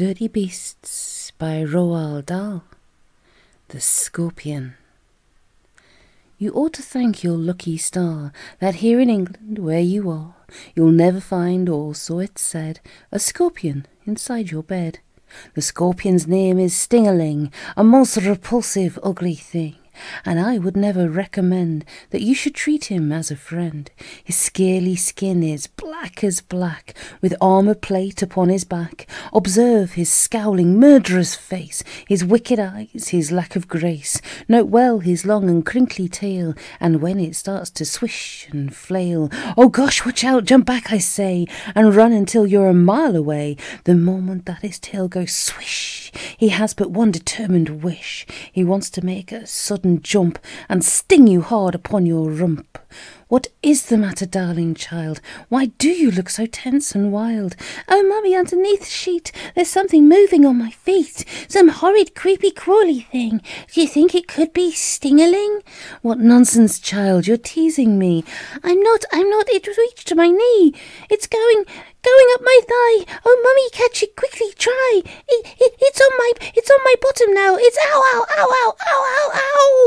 Dirty Beasts by Roald Dahl. The Scorpion. You ought to thank your lucky star that here in England, where you are, you'll never find, or so it said, a scorpion inside your bed. The scorpion's name is Stingerling, a most repulsive, ugly thing and I would never recommend that you should treat him as a friend. His scaly skin is black as black, with armour plate upon his back. Observe his scowling, murderous face, his wicked eyes, his lack of grace. Note well his long and crinkly tail, and when it starts to swish and flail, oh gosh, watch out, jump back, I say, and run until you're a mile away. The moment that his tail goes swish, he has but one determined wish. He wants to make a sudden sudden jump and sting you hard upon your rump. What is the matter, darling child? Why do you look so tense and wild? Oh, mummy, underneath the sheet, there's something moving on my feet. Some horrid, creepy, crawly thing. Do you think it could be Stingerling? What nonsense, child, you're teasing me. I'm not, I'm not, it reached my knee. It's going, die! Oh, mummy, catch it quickly! Try! It, it, it's on my it's on my bottom now! It's ow, ow, ow, ow, ow, ow, ow!